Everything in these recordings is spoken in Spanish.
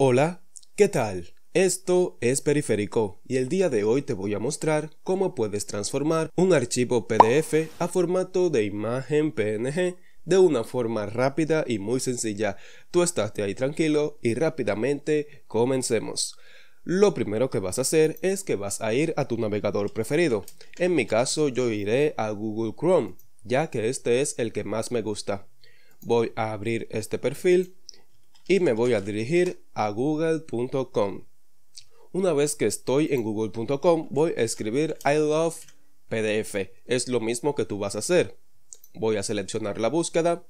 Hola, ¿qué tal? Esto es Periférico y el día de hoy te voy a mostrar cómo puedes transformar un archivo PDF a formato de imagen PNG de una forma rápida y muy sencilla. Tú estás ahí tranquilo y rápidamente comencemos. Lo primero que vas a hacer es que vas a ir a tu navegador preferido. En mi caso yo iré a Google Chrome, ya que este es el que más me gusta. Voy a abrir este perfil y me voy a dirigir a google.com. Una vez que estoy en google.com voy a escribir I love PDF. Es lo mismo que tú vas a hacer. Voy a seleccionar la búsqueda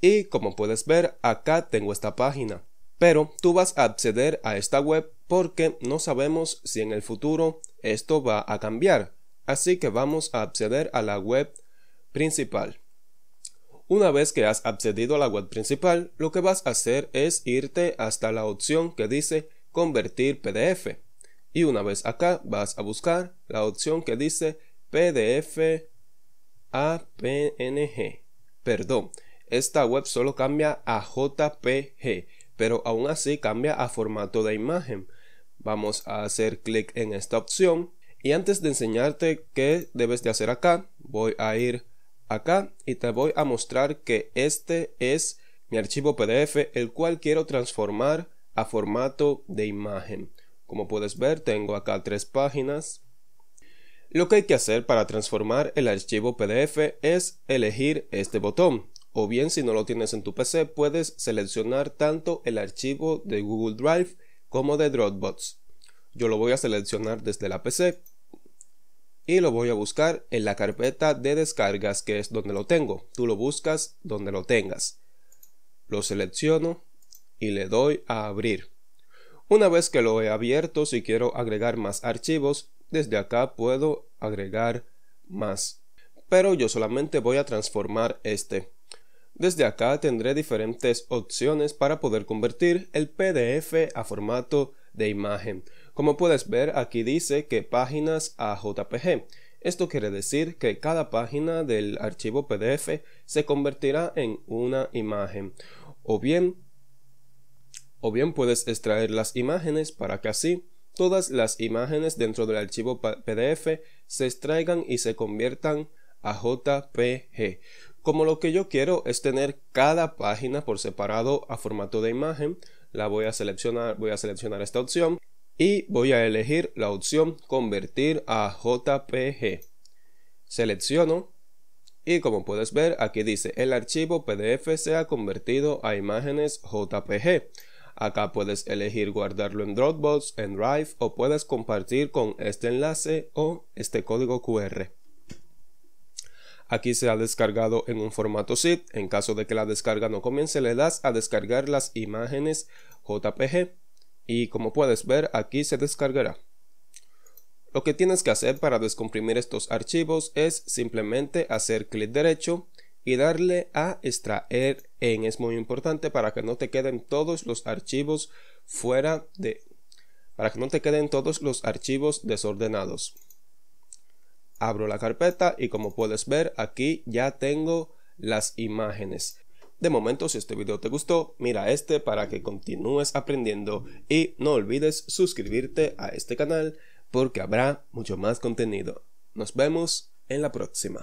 y como puedes ver acá tengo esta página. Pero tú vas a acceder a esta web porque no sabemos si en el futuro esto va a cambiar. Así que vamos a acceder a la web principal. Una vez que has accedido a la web principal, lo que vas a hacer es irte hasta la opción que dice Convertir PDF. Y una vez acá vas a buscar la opción que dice PDF a PNG. Perdón, esta web solo cambia a JPG, pero aún así cambia a formato de imagen. Vamos a hacer clic en esta opción y antes de enseñarte qué debes de hacer acá, voy a ir acá y te voy a mostrar que este es mi archivo PDF el cual quiero transformar a formato de imagen. Como puedes ver tengo acá tres páginas. Lo que hay que hacer para transformar el archivo PDF es elegir este botón o bien si no lo tienes en tu PC puedes seleccionar tanto el archivo de Google Drive como de Dropbox. Yo lo voy a seleccionar desde la PC y lo voy a buscar en la carpeta de descargas que es donde lo tengo. Tú lo buscas donde lo tengas. Lo selecciono y le doy a abrir. Una vez que lo he abierto, si quiero agregar más archivos, desde acá puedo agregar más. Pero yo solamente voy a transformar este. Desde acá tendré diferentes opciones para poder convertir el PDF a formato de imagen. Como puedes ver, aquí dice que páginas a JPG. Esto quiere decir que cada página del archivo PDF se convertirá en una imagen. O bien, o bien puedes extraer las imágenes para que así todas las imágenes dentro del archivo PDF se extraigan y se conviertan a JPG. Como lo que yo quiero es tener cada página por separado a formato de imagen, la voy a seleccionar, voy a seleccionar esta opción y voy a elegir la opción convertir a JPG. Selecciono y como puedes ver aquí dice el archivo PDF se ha convertido a imágenes JPG. Acá puedes elegir guardarlo en Dropbox, en Drive o puedes compartir con este enlace o este código QR. Aquí se ha descargado en un formato zip. En caso de que la descarga no comience, le das a descargar las imágenes JPG y como puedes ver aquí se descargará. Lo que tienes que hacer para descomprimir estos archivos es simplemente hacer clic derecho y darle a extraer en. Es muy importante para que no te queden todos los archivos fuera de... para que no te queden todos los archivos desordenados. Abro la carpeta y como puedes ver aquí ya tengo las imágenes. De momento, si este video te gustó, mira este para que continúes aprendiendo y no olvides suscribirte a este canal porque habrá mucho más contenido. Nos vemos en la próxima.